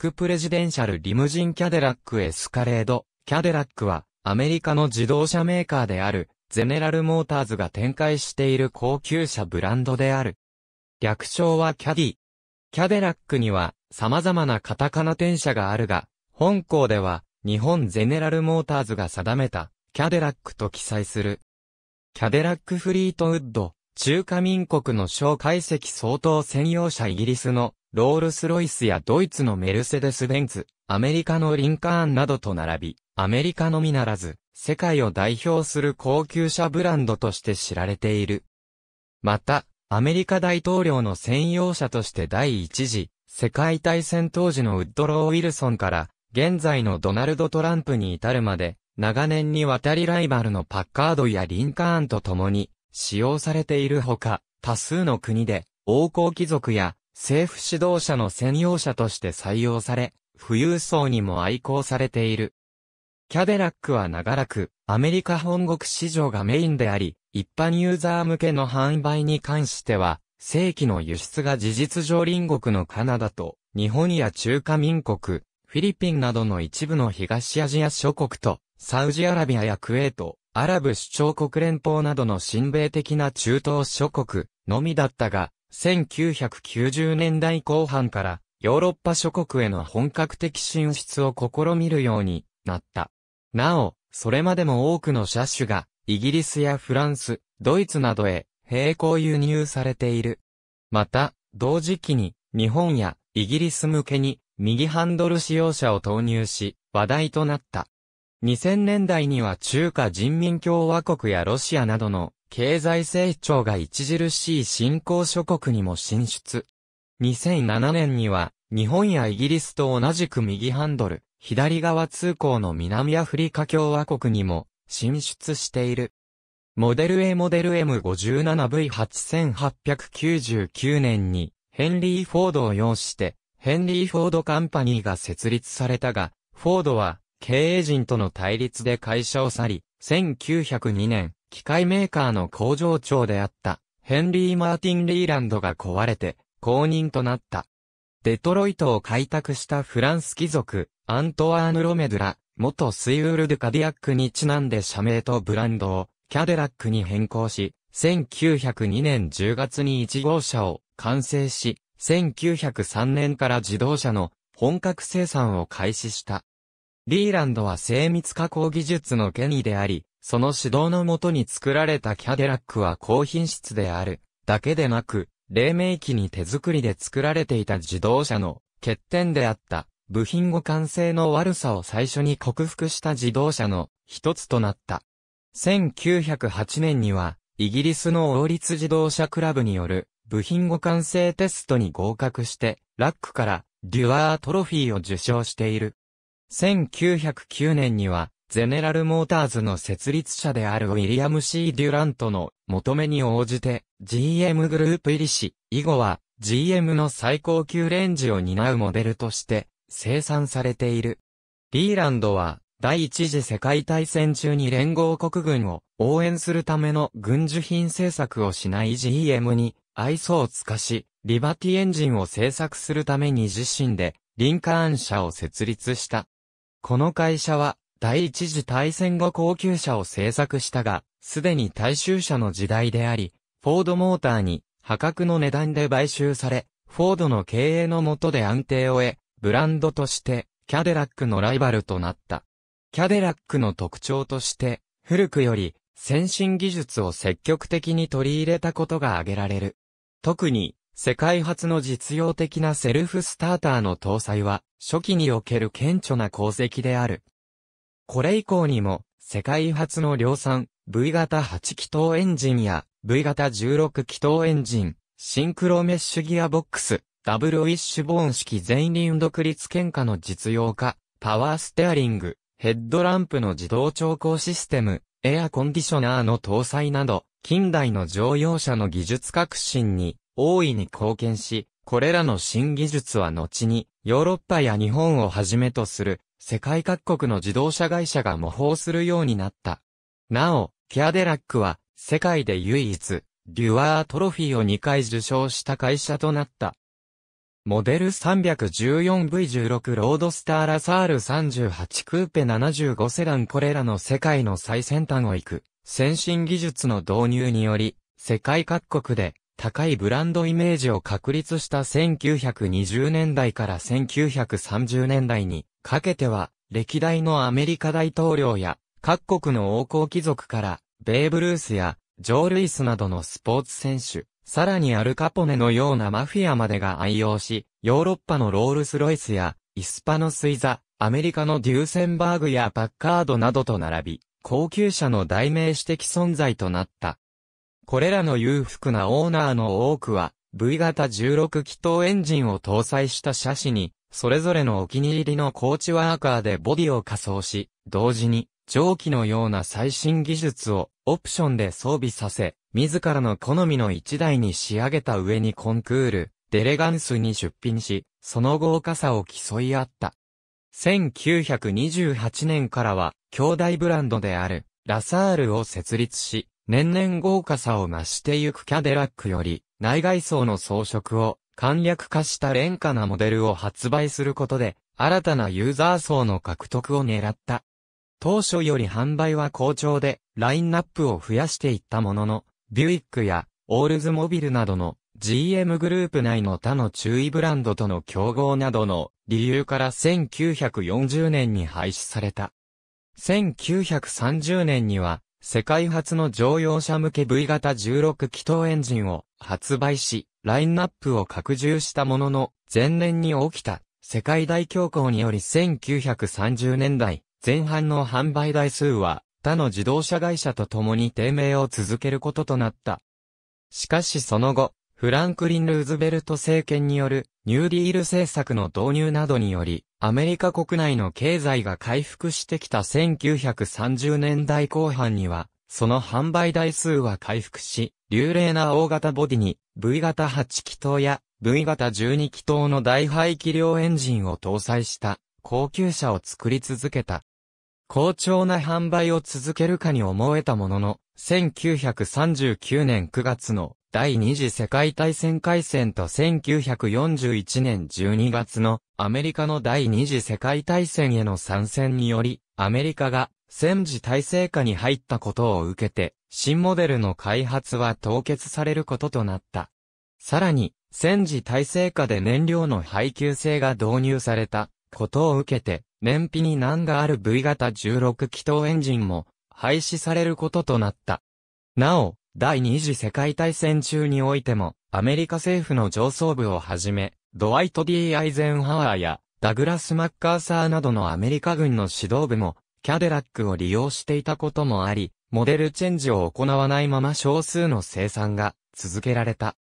クプレジデンシャルリムジンキャデラックエスカレード。キャデラックはアメリカの自動車メーカーであるゼネラルモーターズが展開している高級車ブランドである。略称はキャディ。キャデラックには様々なカタカナ転車があるが、本校では日本ゼネラルモーターズが定めたキャデラックと記載する。キャデラックフリートウッド、中華民国の小解析相当専用車イギリスのロールスロイスやドイツのメルセデス・ベンツ、アメリカのリンカーンなどと並び、アメリカのみならず、世界を代表する高級車ブランドとして知られている。また、アメリカ大統領の専用車として第一次、世界大戦当時のウッドロー・ウィルソンから、現在のドナルド・トランプに至るまで、長年にわたりライバルのパッカードやリンカーンと共に、使用されているほか、多数の国で、王侯貴族や政府指導者の専用車として採用され、富裕層にも愛好されている。キャデラックは長らく、アメリカ本国市場がメインであり、一般ユーザー向けの販売に関しては、正規の輸出が事実上隣国のカナダと、日本や中華民国、フィリピンなどの一部の東アジア諸国と、サウジアラビアやクウェート、アラブ首長国連邦などの親米的な中東諸国のみだったが、1990年代後半からヨーロッパ諸国への本格的進出を試みるようになった。なお、それまでも多くの車種がイギリスやフランス、ドイツなどへ並行輸入されている。また、同時期に日本やイギリス向けに右ハンドル使用車を投入し話題となった。2000年代には中華人民共和国やロシアなどの経済成長が著しい新興諸国にも進出。2007年には、日本やイギリスと同じく右ハンドル、左側通行の南アフリカ共和国にも進出している。モデル A モデル M57V8899 年にヘンリー・フォードを要してヘンリー・フォードカンパニーが設立されたが、フォードは経営陣との対立で会社を去り、1902年機械メーカーの工場長であった、ヘンリー・マーティン・リーランドが壊れて、公認となった。デトロイトを開拓したフランス貴族、アントワーヌ・ロメドラ、元スイウール・ドゥ・カディアックにちなんで社名とブランドを、キャデラックに変更し、1902年10月に1号車を完成し、1903年から自動車の本格生産を開始した。リーランドは精密加工技術の権威であり、その指導のもとに作られたキャデラックは高品質である、だけでなく、黎明期に手作りで作られていた自動車の欠点であった、部品互換性の悪さを最初に克服した自動車の一つとなった。1908年には、イギリスの王立自動車クラブによる部品互換性テストに合格して、ラックからデュアートロフィーを受賞している。1909年には、ゼネラルモーターズの設立者であるウィリアム・ C・ デュラントの求めに応じて GM グループ入りし、以後は GM の最高級レンジを担うモデルとして生産されている。リーランドは第一次世界大戦中に連合国軍を応援するための軍需品製作をしない GM に愛想を尽かし、リバティエンジンを製作するために自身でリンカーン社を設立した。この会社は第一次大戦後高級車を製作したが、すでに大衆車の時代であり、フォードモーターに破格の値段で買収され、フォードの経営の下で安定を得、ブランドとしてキャデラックのライバルとなった。キャデラックの特徴として、古くより先進技術を積極的に取り入れたことが挙げられる。特に、世界初の実用的なセルフスターターの搭載は、初期における顕著な功績である。これ以降にも、世界初の量産、V 型8気筒エンジンや、V 型16気筒エンジン、シンクロメッシュギアボックス、ダブルウィッシュボーン式全輪独立喧嘩の実用化、パワーステアリング、ヘッドランプの自動調光システム、エアコンディショナーの搭載など、近代の乗用車の技術革新に大いに貢献し、これらの新技術は後にヨーロッパや日本をはじめとする世界各国の自動車会社が模倣するようになった。なお、キャデラックは、世界で唯一、デュアートロフィーを2回受賞した会社となった。モデル 314V16 ロードスターラサール38クーペ75セダンこれらの世界の最先端を行く先進技術の導入により世界各国で高いブランドイメージを確立した1920年代から1930年代にかけては、歴代のアメリカ大統領や各国の王公貴族から、ベーブ・ルースやジョー・ルイスなどのスポーツ選手、さらにアルカポネのようなマフィアまでが愛用し、ヨーロッパのロールス・ロイスやイスパのスイザ、アメリカのデューセンバーグやパッカードなどと並び、高級車の代名詞的存在となった。これらの裕福なオーナーの多くは、V 型16気筒エンジンを搭載した車種に、それぞれのお気に入りのコーチワーカーでボディを仮装し、同時に、蒸気のような最新技術をオプションで装備させ、自らの好みの一台に仕上げた上にコンクール、デレガンスに出品し、その豪華さを競い合った。1928年からは、兄弟ブランドである、ラサールを設立し、年々豪華さを増してゆくキャデラックより、内外装の装飾を簡略化した廉価なモデルを発売することで、新たなユーザー層の獲得を狙った。当初より販売は好調で、ラインナップを増やしていったものの、ビュイックやオールズモビルなどの GM グループ内の他の注意ブランドとの競合などの理由から1940年に廃止された。1930年には世界初の乗用車向け V 型16気筒エンジンを発売し、ラインナップを拡充したものの、前年に起きた世界大恐慌により1930年代前半の販売台数は他の自動車会社と共に低迷を続けることとなった。しかしその後、フランクリン・ルーズベルト政権によるニューディール政策の導入などにより、アメリカ国内の経済が回復してきた1930年代後半には、その販売台数は回復し、流麗な大型ボディに V 型8気筒や V 型12気筒の大排気量エンジンを搭載した高級車を作り続けた。好調な販売を続けるかに思えたものの、1939年9月の第二次世界大戦開戦と1941年12月のアメリカの第二次世界大戦への参戦により、アメリカが戦時体制下に入ったことを受けて、新モデルの開発は凍結されることとなった。さらに、戦時体制下で燃料の配給制が導入されたことを受けて、燃費に難がある V 型16気筒エンジンも廃止されることとなった。なお、第二次世界大戦中においても、アメリカ政府の上層部をはじめ、ドワイト・ D・ アイゼンハワーや、ダグラス・マッカーサーなどのアメリカ軍の指導部も、キャデラックを利用していたこともあり、モデルチェンジを行わないまま少数の生産が続けられた。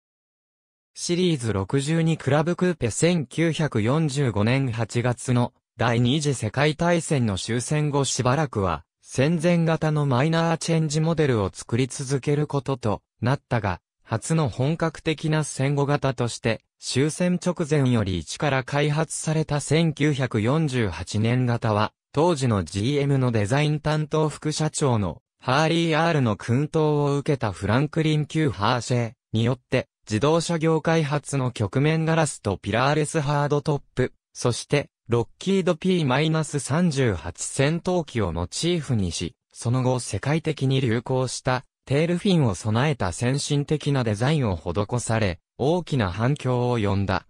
シリーズ62クラブクーペ1945年8月の第二次世界大戦の終戦後しばらくは戦前型のマイナーチェンジモデルを作り続けることとなったが、初の本格的な戦後型として、終戦直前より一から開発された1948年型は、当時の GM のデザイン担当副社長のハーリー・アールの訓導を受けたフランクリン・級ハーシェによって、自動車業開発の局面ガラスとピラーレスハードトップ、そしてロッキード P-38 戦闘機をモチーフにし、その後世界的に流行したテールフィンを備えた先進的なデザインを施され、大きな反響を呼んだ。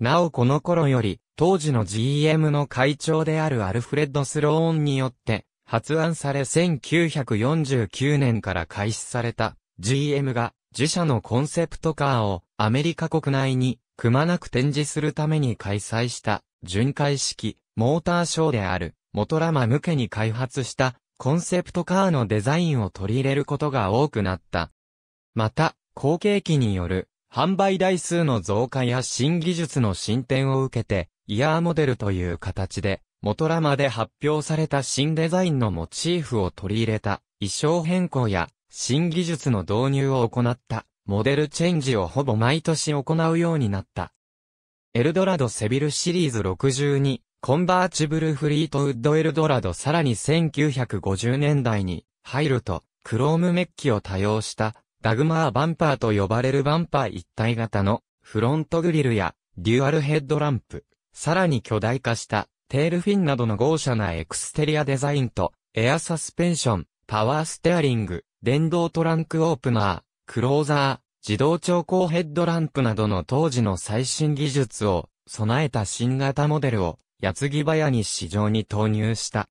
なおこの頃より、当時の GM の会長であるアルフレッド・スローンによって、発案され1949年から開始された GM が自社のコンセプトカーをアメリカ国内にくまなく展示するために開催した巡回式、モーターショーである、元ラマ向けに開発した、コンセプトカーのデザインを取り入れることが多くなった。また、後継機による、販売台数の増加や新技術の進展を受けて、イヤーモデルという形で、元ラマで発表された新デザインのモチーフを取り入れた、衣装変更や、新技術の導入を行った、モデルチェンジをほぼ毎年行うようになった。エルドラドセビルシリーズ62、コンバーチブルフリートウッドエルドラドさらに1950年代に入ると、クロームメッキを多用したダグマーバンパーと呼ばれるバンパー一体型のフロントグリルやデュアルヘッドランプ、さらに巨大化したテールフィンなどの豪奢なエクステリアデザインとエアサスペンション、パワーステアリング、電動トランクオープナー、クローザー、自動調光ヘッドランプなどの当時の最新技術を備えた新型モデルを矢継ぎ早に市場に投入した。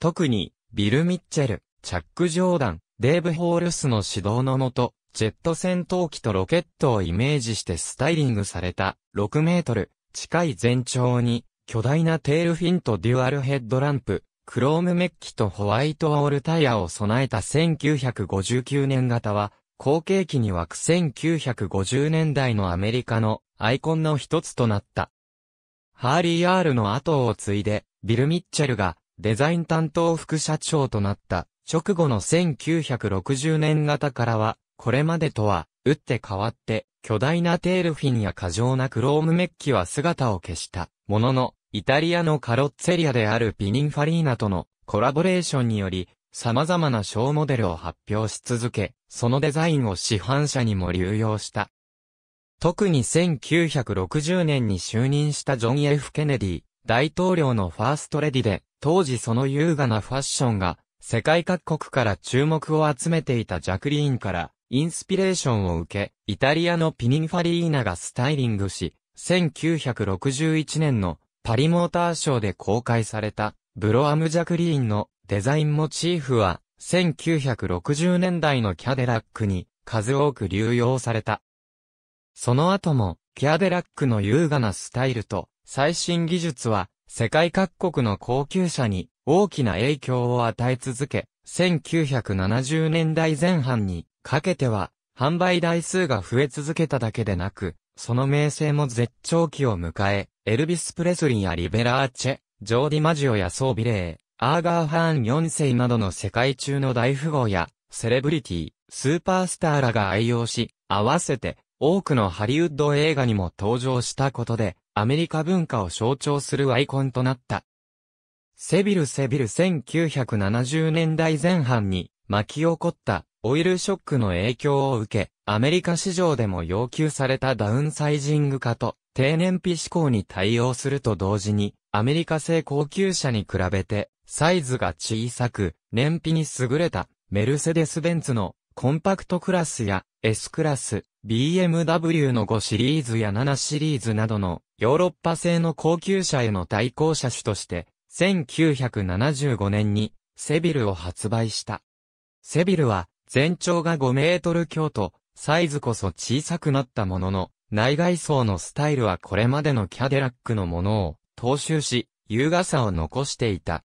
特に、ビル・ミッチェル、チャック・ジョーダン、デーブ・ホールスの指導のもと、ジェット戦闘機とロケットをイメージしてスタイリングされた6メートル近い全長に巨大なテールフィンとデュアルヘッドランプ、クロームメッキとホワイトオールタイヤを備えた1959年型は後継期に枠1950年代のアメリカのアイコンの一つとなった。ハーリー・アールの後を継いで、ビル・ミッチェルがデザイン担当副社長となった直後の1960年型からは、これまでとは打って変わって、巨大なテールフィンや過剰なクロームメッキは姿を消した。ものの、イタリアのカロッツェリアであるピニンファリーナとのコラボレーションにより、様々な小モデルを発表し続け、そのデザインを市販車にも流用した。特に1960年に就任したジョン・ F・ ケネディ、大統領のファーストレディで、当時その優雅なファッションが、世界各国から注目を集めていたジャクリーンから、インスピレーションを受け、イタリアのピニンファリーナがスタイリングし、1961年のパリモーターショーで公開された、ブロアム・ジャクリーンのデザインモチーフは、1960年代のキャデラックに数多く流用された。その後も、キャデラックの優雅なスタイルと最新技術は、世界各国の高級車に大きな影響を与え続け、1970年代前半にかけては、販売台数が増え続けただけでなく、その名声も絶頂期を迎え、エルビス・プレスリーやリベラーチェ、ジョーディ・マジオやソービレー、アーガー・ハーン4世などの世界中の大富豪や、セレブリティ、スーパースターらが愛用し、合わせて多くのハリウッド映画にも登場したことで、アメリカ文化を象徴するアイコンとなった。セビルセビル1970年代前半に巻き起こったオイルショックの影響を受け、アメリカ市場でも要求されたダウンサイジング化と低燃費志向に対応すると同時に、アメリカ製高級車に比べてサイズが小さく、燃費に優れた、メルセデス・ベンツのコンパクトクラスや S クラス、BMW の5シリーズや7シリーズなどのヨーロッパ製の高級車への対抗車種として、1975年にセビルを発売した。セビルは全長が5メートル強とサイズこそ小さくなったものの、内外装のスタイルはこれまでのキャデラックのものを踏襲し、優雅さを残していた。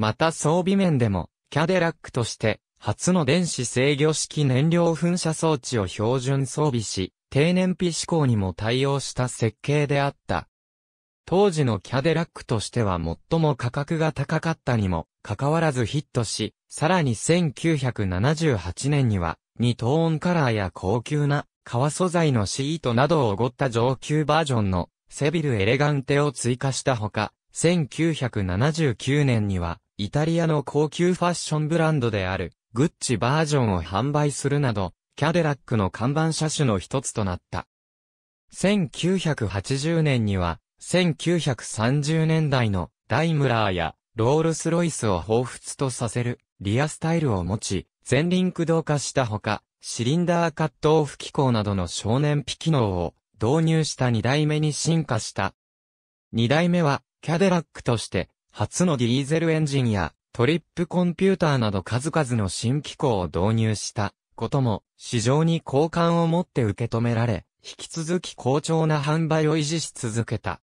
また装備面でも、キャデラックとして、初の電子制御式燃料噴射装置を標準装備し、低燃費志向にも対応した設計であった。当時のキャデラックとしては最も価格が高かったにもかかわらずヒットし、さらに1978年には、2トーンカラーや高級な革素材のシートなどをおごった上級バージョンのセビルエレガンテを追加したほか、1979年にはイタリアの高級ファッションブランドである、グッチバージョンを販売するなど、キャデラックの看板車種の一つとなった。1980年には、1930年代のダイムラーやロールスロイスを彷彿とさせるリアスタイルを持ち、前輪駆動化したほか、シリンダーカットオフ機構などの少年ピ機能を導入した2代目に進化した。2代目はキャデラックとして初のディーゼルエンジンやトリップコンピューターなど数々の新機構を導入したことも市場に好感を持って受け止められ、引き続き好調な販売を維持し続けた。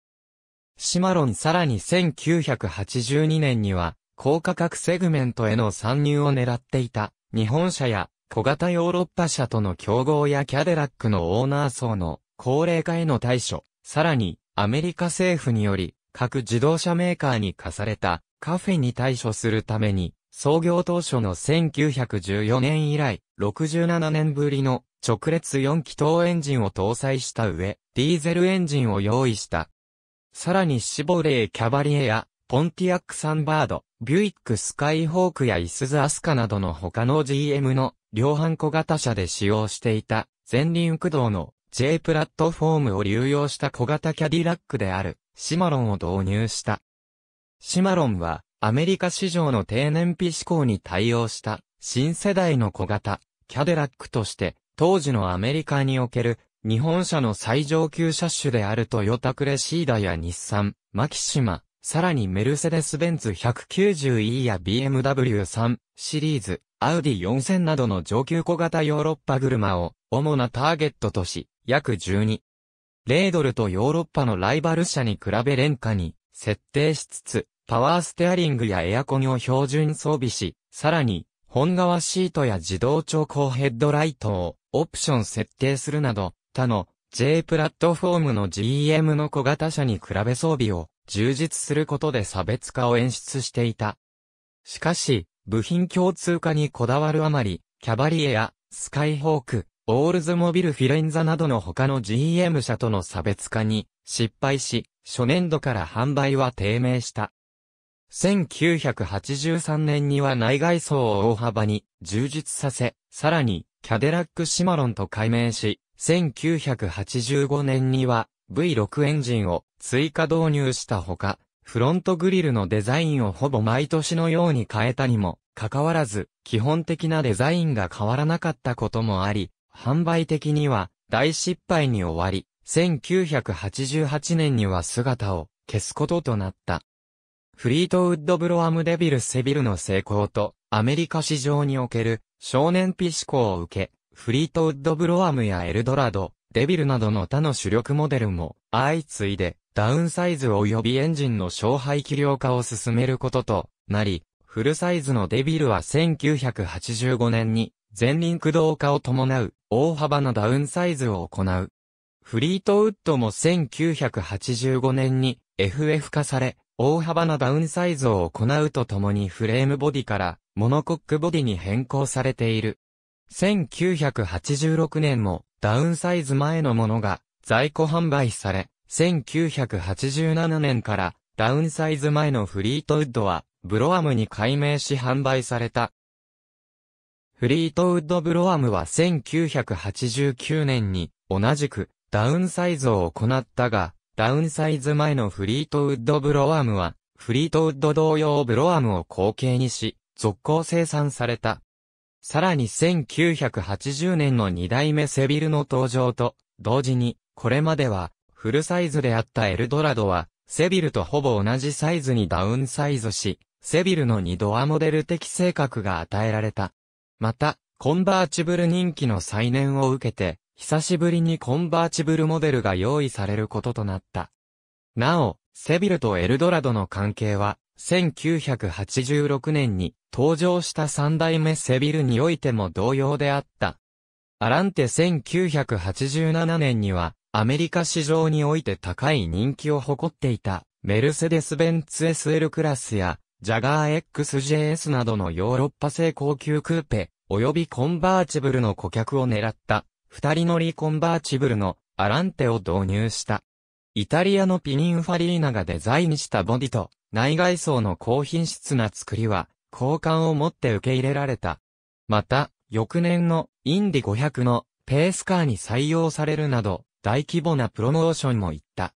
シマロンさらに1982年には高価格セグメントへの参入を狙っていた日本車や小型ヨーロッパ車との競合やキャデラックのオーナー層の高齢化への対処、さらにアメリカ政府により各自動車メーカーに課されたカフェに対処するために、創業当初の1914年以来、67年ぶりの直列4気筒エンジンを搭載した上、ディーゼルエンジンを用意した。さらにシボレー・キャバリエや、ポンティアック・サンバード、ビュイック・スカイホークやイスズ・アスカなどの他の GM の量販小型車で使用していた前輪駆動の J プラットフォームを流用した小型キャディラックであるシマロンを導入した。シマロンはアメリカ市場の低燃費志向に対応した新世代の小型キャデラックとして当時のアメリカにおける日本車の最上級車種であるトヨタクレシーダや日産、マキシマ、さらにメルセデス・ベンツ 190E や BMW3 シリーズ、アウディ4000などの上級小型ヨーロッパ車を主なターゲットとし、約12。0ドルとヨーロッパのライバル車に比べ廉価に設定しつつ、パワーステアリングやエアコンを標準装備し、さらに、本革シートや自動調光ヘッドライトをオプション設定するなど、他の J プラットフォームの GM の小型車に比べ装備を充実することで差別化を演出していた。しかし、部品共通化にこだわるあまり、キャバリエやスカイホーク、オールズモビルフィレンザなどの他の GM 社との差別化に失敗し、初年度から販売は低迷した。1983年には内外装を大幅に充実させ、さらにキャデラックシマロンと改名し、1985年には V6 エンジンを追加導入したほか、フロントグリルのデザインをほぼ毎年のように変えたにも、かかわらず、基本的なデザインが変わらなかったこともあり、販売的には大失敗に終わり、1988年には姿を消すこととなった。フリートウッドブロアムデビルセビルの成功と、アメリカ市場における少年ピシコを受け、フリートウッドブロアムやエルドラド、デビルなどの他の主力モデルも相次いでダウンサイズ及びエンジンの小排気量化を進めることとなり、フルサイズのデビルは1985年に全輪駆動化を伴う大幅なダウンサイズを行う。フリートウッドも1985年に FF 化され、大幅なダウンサイズを行うとともにフレームボディからモノコックボディに変更されている。1986年もダウンサイズ前のものが在庫販売され、1987年からダウンサイズ前のフリートウッドはブロアムに改名し販売された。フリートウッド・ブロアムは1989年に同じくダウンサイズを行ったが、ダウンサイズ前のフリートウッド・ブロアムは、フリートウッド同様ブロアムを後継にし、続行生産された。さらに1980年の2代目セビルの登場と、同時に、これまでは、フルサイズであったエルドラドは、セビルとほぼ同じサイズにダウンサイズし、セビルの2ドアモデル的性格が与えられた。また、コンバーチブル人気の再燃を受けて、久しぶりにコンバーチブルモデルが用意されることとなった。なお、セビルとエルドラドの関係は、1986年に登場した三代目セビルにおいても同様であった。アランテ1987年には、アメリカ市場において高い人気を誇っていた、メルセデス・ベンツ SL クラスや、ジャガー XJS などのヨーロッパ製高級クーペ、及びコンバーチブルの顧客を狙った、二人乗りコンバーチブルのアランテを導入した。イタリアのピニンファリーナがデザインしたボディと内外装の高品質な作りは、好感を持って受け入れられた。また、翌年のインディ500のペースカーに採用されるなど、大規模なプロモーションも行った。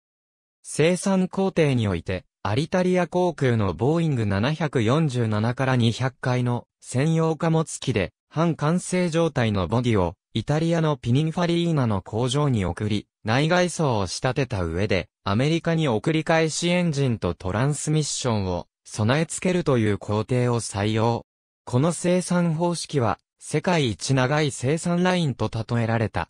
生産工程において、アリタリア航空のボーイング747から200回の専用貨物機で半完成状態のボディを、イタリアのピニンファリーナの工場に送り、内外装を仕立てた上で、アメリカに送り返しエンジンとトランスミッションを備え付けるという工程を採用。この生産方式は、世界一長い生産ラインと例えられた。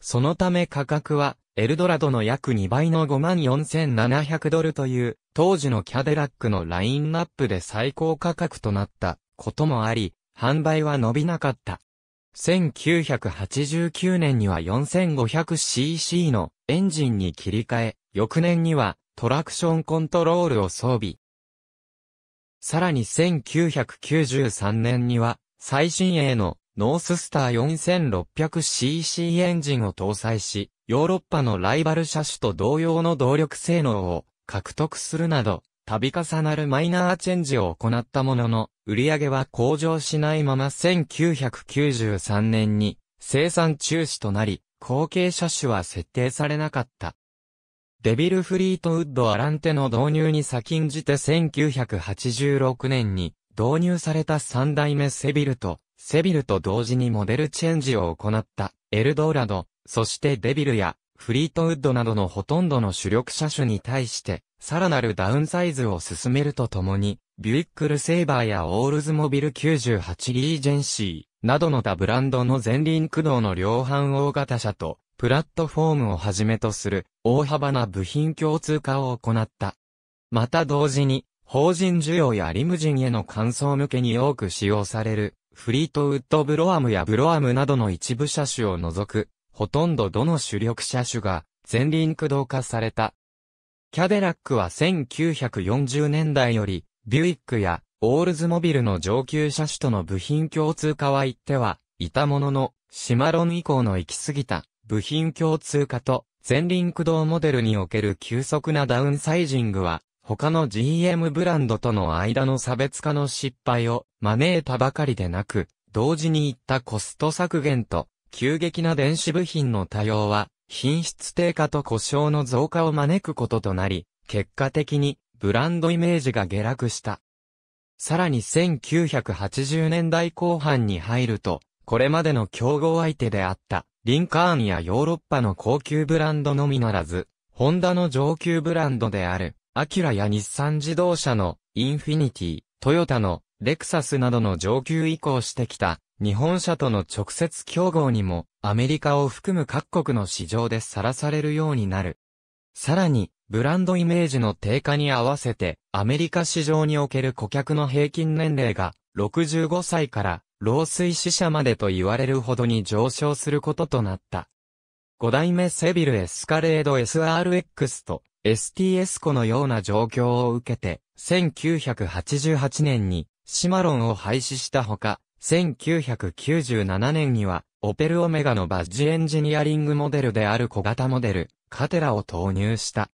そのため価格は、エルドラドの約2倍の54,700ドルという、当時のキャデラックのラインナップで最高価格となったこともあり、販売は伸びなかった。1989年には 4500cc のエンジンに切り替え、翌年にはトラクションコントロールを装備。さらに1993年には最新鋭のノーススター 4600cc エンジンを搭載し、ヨーロッパのライバル車種と同様の動力性能を獲得するなど、度重なるマイナーチェンジを行ったものの、売り上げは向上しないまま1993年に生産中止となり、後継車種は設定されなかった。デビル・フリートウッド・アランテの導入に先んじて1986年に導入された3代目セビルと、セビルと同時にモデルチェンジを行ったエルドーラド、そしてデビルやフリートウッドなどのほとんどの主力車種に対してさらなるダウンサイズを進めるとともに、ビュイックルセーバーやオールズモビル98リージェンシーなどの他ブランドの前輪駆動の量販大型車と、プラットフォームをはじめとする大幅な部品共通化を行った。また同時に、法人需要やリムジンへの乾燥向けに多く使用される、フリートウッドブロアムやブロアムなどの一部車種を除く、ほとんどどの主力車種が前輪駆動化されたキャデラックは1940年代より、ビュイックやオールズモビルの上級車種との部品共通化は言っては、いたものの、シマロン以降の行き過ぎた部品共通化と前輪駆動モデルにおける急速なダウンサイジングは、他の GM ブランドとの間の差別化の失敗を招いたばかりでなく、同時に言ったコスト削減と、急激な電子部品の多様は、品質低下と故障の増加を招くこととなり、結果的にブランドイメージが下落した。さらに1980年代後半に入ると、これまでの競合相手であったリンカーンやヨーロッパの高級ブランドのみならず、ホンダの上級ブランドであるアキュラや日産自動車のインフィニティ、トヨタのレクサスなどの上級移行してきた日本車との直接競合にもアメリカを含む各国の市場でさらされるようになる。さらに、ブランドイメージの低下に合わせて、アメリカ市場における顧客の平均年齢が、65歳から、老衰死者までと言われるほどに上昇することとなった。5代目セビルエスカレード SRX と STS 庫のような状況を受けて、1988年にシマロンを廃止したほか、1997年にはオペルオメガのバッジエンジニアリングモデルである小型モデル、カテラを投入した。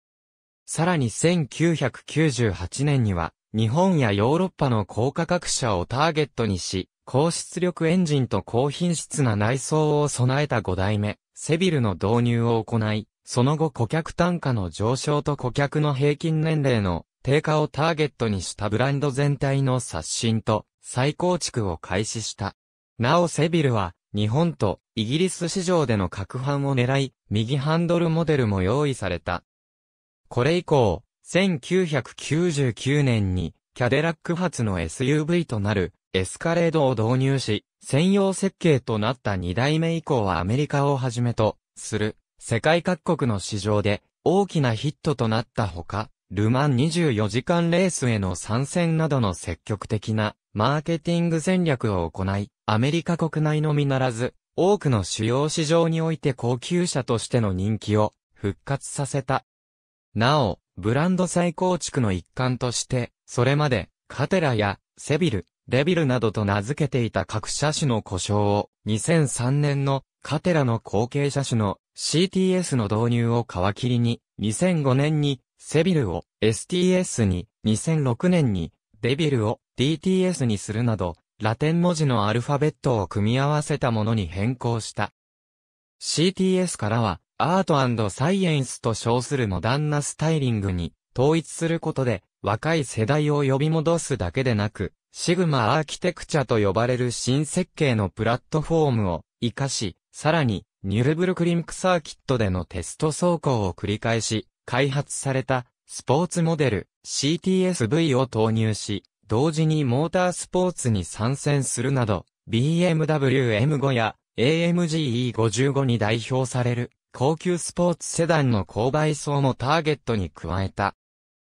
さらに1998年には、日本やヨーロッパの高価格車をターゲットにし、高出力エンジンと高品質な内装を備えた5代目、セビルの導入を行い、その後顧客単価の上昇と顧客の平均年齢の低下をターゲットにしたブランド全体の刷新と再構築を開始した。なおセビルは日本とイギリス市場での各販を狙い、右ハンドルモデルも用意された。これ以降、1999年にキャデラック発の SUV となるエスカレードを導入し、専用設計となった2代目以降はアメリカをはじめとする世界各国の市場で大きなヒットとなったほか、ルマン24時間レースへの参戦などの積極的なマーケティング戦略を行い、アメリカ国内のみならず、多くの主要市場において高級車としての人気を復活させた。なお、ブランド再構築の一環として、それまで、カテラや、セビル、レビルなどと名付けていた各車種の故障を、2003年のカテラの後継車種の CTS の導入を皮切りに、2005年にセビルを STS に、2006年にデビルを DTS にするなど、ラテン文字のアルファベットを組み合わせたものに変更した。CTS からは、アートサイエンスと称するモダンなスタイリングに統一することで、若い世代を呼び戻すだけでなく、シグマアーキテクチャと呼ばれる新設計のプラットフォームを活かし、さらに、ニュルブルクリンクサーキットでのテスト走行を繰り返し、開発されたスポーツモデル CTSV を投入し、同時にモータースポーツに参戦するなど、BMW M5 や AMG E55 に代表される高級スポーツセダンの購買層もターゲットに加えた。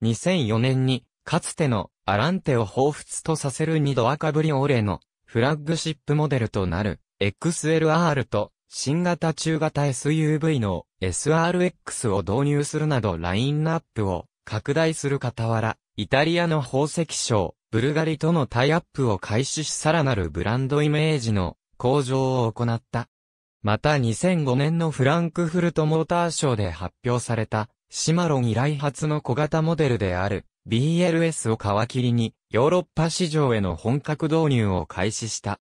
2004年にかつてのアランテを彷彿とさせる二度赤ぶりオレのフラッグシップモデルとなる XLR と新型中型 SUV の SRX を導入するなどラインナップを拡大する傍ら、イタリアの宝石賞、ブルガリとのタイアップを開始しさらなるブランドイメージの向上を行った。また2005年のフランクフルトモーターショーで発表された、シマロン以来発の小型モデルである BLS を皮切りにヨーロッパ市場への本格導入を開始した。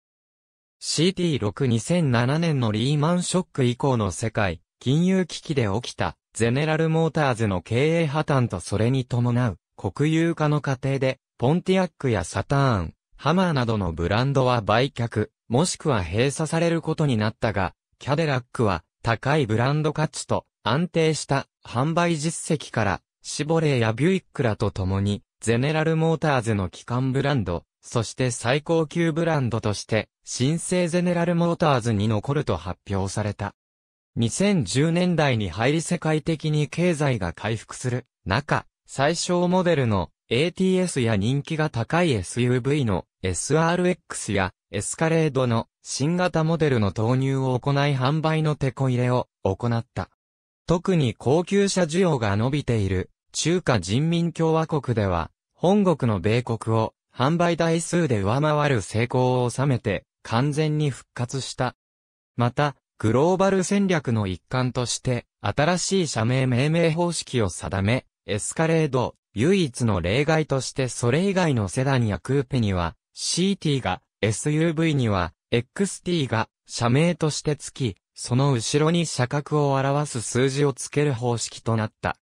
CT62007 年のリーマンショック以降の世界、金融危機で起きたゼネラルモーターズの経営破綻とそれに伴う国有化の過程でポンティアックやサターン、ハマーなどのブランドは売却、もしくは閉鎖されることになったが、キャデラックは高いブランド価値と安定した販売実績から、シボレーやビュイックらと共に、ゼネラルモーターズの基幹ブランド、そして最高級ブランドとして、新生ゼネラルモーターズに残ると発表された。2010年代に入り世界的に経済が回復する中、最小モデルの ATS や人気が高い SUV の SRX やエスカレードの新型モデルの投入を行い販売の手こ入れを行った。特に高級車需要が伸びている中華人民共和国では本国の米国を販売台数で上回る成功を収めて完全に復活した。また、グローバル戦略の一環として新しい社名命名方式を定め、エスカレード、唯一の例外としてそれ以外のセダンやクーペには CT が、SUV には XT が社名として付き、その後ろに車格を表す数字を付ける方式となった。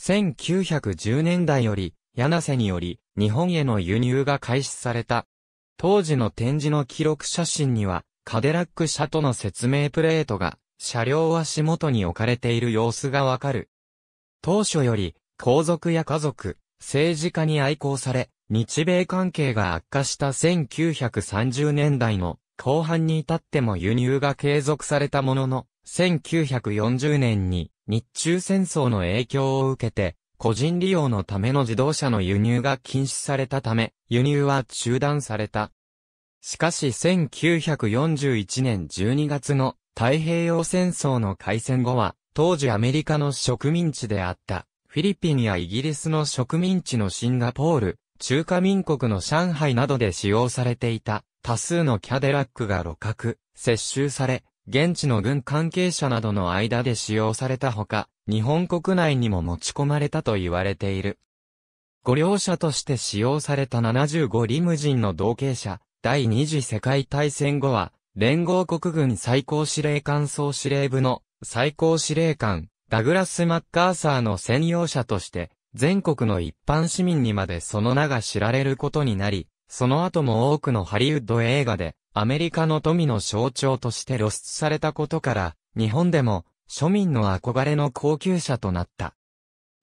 1910年代より、柳瀬により日本への輸入が開始された。当時の展示の記録写真には、カデラック車との説明プレートが、車両は足元に置かれている様子がわかる。当初より、皇族や家族、政治家に愛好され、日米関係が悪化した1930年代の後半に至っても輸入が継続されたものの、1940年に日中戦争の影響を受けて、個人利用のための自動車の輸入が禁止されたため、輸入は中断された。しかし1941年12月の太平洋戦争の開戦後は、当時アメリカの植民地であったィリピンやイギリスの植民地のシンガポール、中華民国の上海などで使用されていた多数のキャデラックが露獲、接収され、現地の軍関係者などの間で使用されたほか、日本国内にも持ち込まれたと言われている。ご両者として使用された75リムジンの同型車、第二次世界大戦後は、連合国軍最高司令官総司令部の最高司令官、ダグラス・マッカーサーの専用車として、全国の一般市民にまでその名が知られることになり、その後も多くのハリウッド映画で、アメリカの富の象徴として露出されたことから、日本でも、庶民の憧れの高級車となった。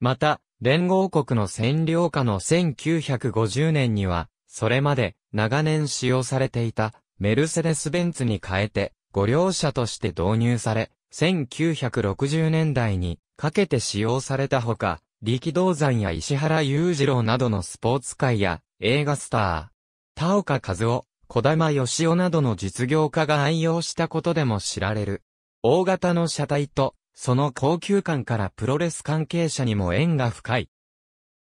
また、連合国の占領下の1950年には、それまで長年使用されていたメルセデス・ベンツに変えて、ご両車として導入され、1960年代にかけて使用されたほか、力道山や石原裕次郎などのスポーツ界や映画スター、田岡和夫、小玉義雄などの実業家が愛用したことでも知られる。大型の車体と、その高級感からプロレス関係者にも縁が深い。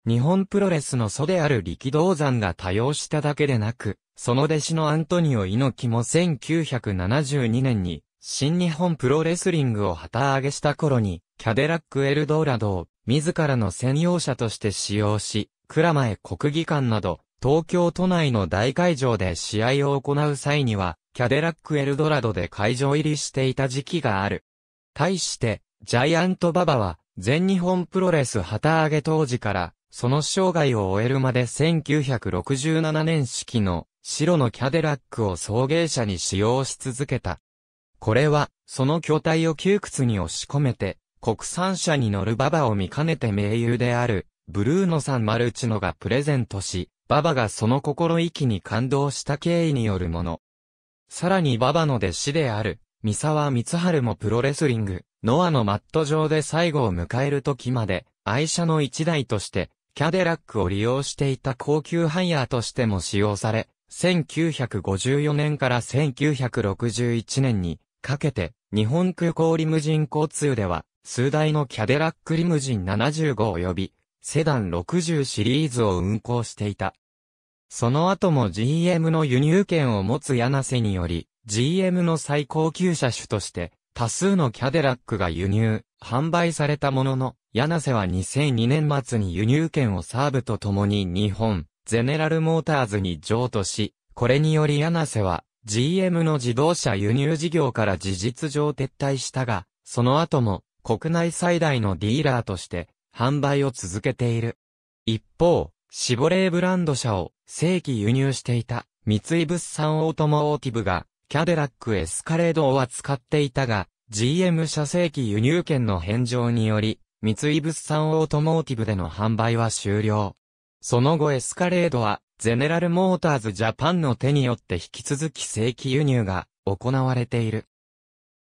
日本プロレスの祖である力道山が多用しただけでなく、その弟子のアントニオ猪木も1972年に新日本プロレスリングを旗揚げした頃に、キャデラックエルドーラドを自らの専用車として使用し、蔵前国技館など、東京都内の大会場で試合を行う際には、キャデラックエルドラドで会場入りしていた時期がある。対して、ジャイアントババは、全日本プロレス旗揚げ当時から、その生涯を終えるまで1967年式の白のキャデラックを送迎車に使用し続けた。これは、その巨体を窮屈に押し込めて、国産車に乗るババを見かねて名優である、ブルーノさんマルチノがプレゼントし、ババがその心意気に感動した経緯によるもの。さらにババの弟子である、三沢光春もプロレスリング、ノアのマット上で最後を迎える時まで、愛車の一台として、キャデラックを利用していた高級ハイヤーとしても使用され、1954年から1961年にかけて、日本空港リムジン交通では、数台のキャデラックリムジン75及び、セダン60シリーズを運行していた。その後も GM の輸入権を持つ柳瀬により、GM の最高級車種として、多数のキャデラックが輸入、販売されたものの、柳瀬は2002年末に輸入権をサーブとともに日本、ゼネラルモーターズに譲渡し、これにより柳瀬は、GM の自動車輸入事業から事実上撤退したが、その後も国内最大のディーラーとして販売を続けている。一方、シボレーブランド車を正規輸入していた三井物産オートモーティブがキャデラックエスカレードを扱っていたが、GM 社正規輸入権の返上により、三井物産オートモーティブでの販売は終了。その後エスカレードはゼネラルモーターズジャパンの手によって引き続き正規輸入が行われている。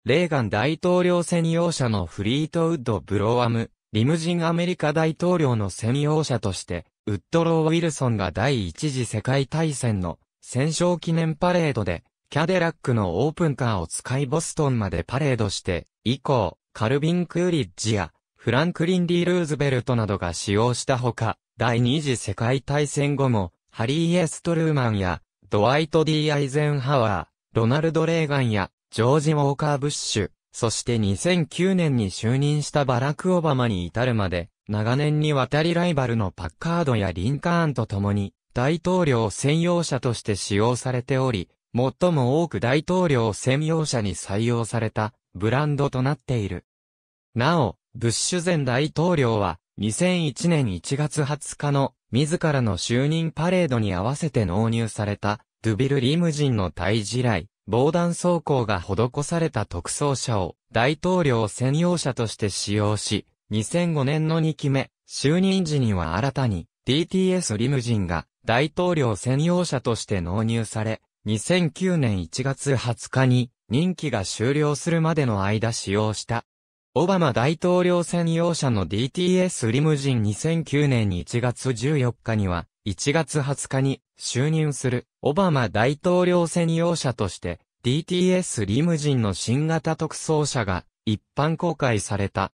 レーガン大統領専用車のフリートウッド・ブローアム、リムジンアメリカ大統領の専用車として、ウッドロー・ウィルソンが第一次世界大戦の戦勝記念パレードで、キャデラックのオープンカーを使いボストンまでパレードして、以降、カルビン・クーリッジや、フランクリン・ディ・ルーズベルトなどが使用したほか、第二次世界大戦後も、ハリー・エストルーマンや、ドワイト・ D・ アイゼンハワー、ロナルド・レーガンや、ジョージ・ウォーカー・ブッシュ、そして2009年に就任したバラク・オバマに至るまで、長年にわたりライバルのパッカードやリンカーンと共に、大統領専用車として使用されており、最も多く大統領専用車に採用されたブランドとなっている。なお、ブッシュ前大統領は2001年1月20日の自らの就任パレードに合わせて納入されたドゥビルリムジンの対地雷、防弾装甲が施された特装車を大統領専用車として使用し、2005年の2期目、就任時には新たに TTS リムジンが大統領専用車として納入され、2009年1月20日に任期が終了するまでの間使用したオバマ大統領専用車の DTS リムジン2009年1月14日には、1月20日に就任するオバマ大統領専用車として DTS リムジンの新型特装車が一般公開された。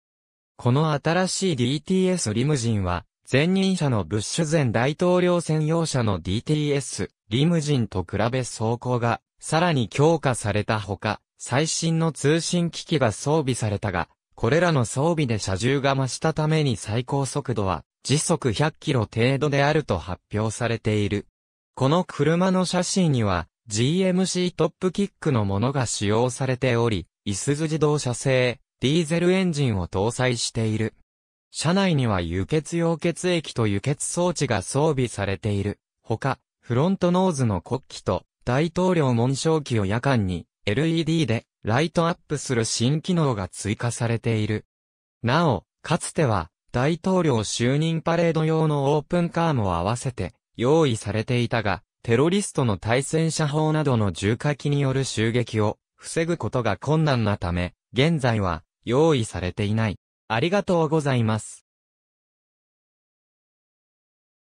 この新しい DTS リムジンは、前任者のブッシュ前大統領専用車の DTS リムジンと比べ走行がさらに強化されたほか、最新の通信機器が装備されたが、これらの装備で車重が増したために最高速度は時速100キロ程度であると発表されている。この車の写真には GMC トップキックのものが使用されており、イスズ自動車製ディーゼルエンジンを搭載している。車内には輸血用血液と輸血装置が装備されている。ほか、フロントノーズの国旗と大統領紋章旗を夜間に LED でライトアップする新機能が追加されている。なお、かつては、大統領就任パレード用のオープンカーも合わせて用意されていたが、テロリストの対戦車砲などの重火器による襲撃を防ぐことが困難なため、現在は用意されていない。ありがとうございます。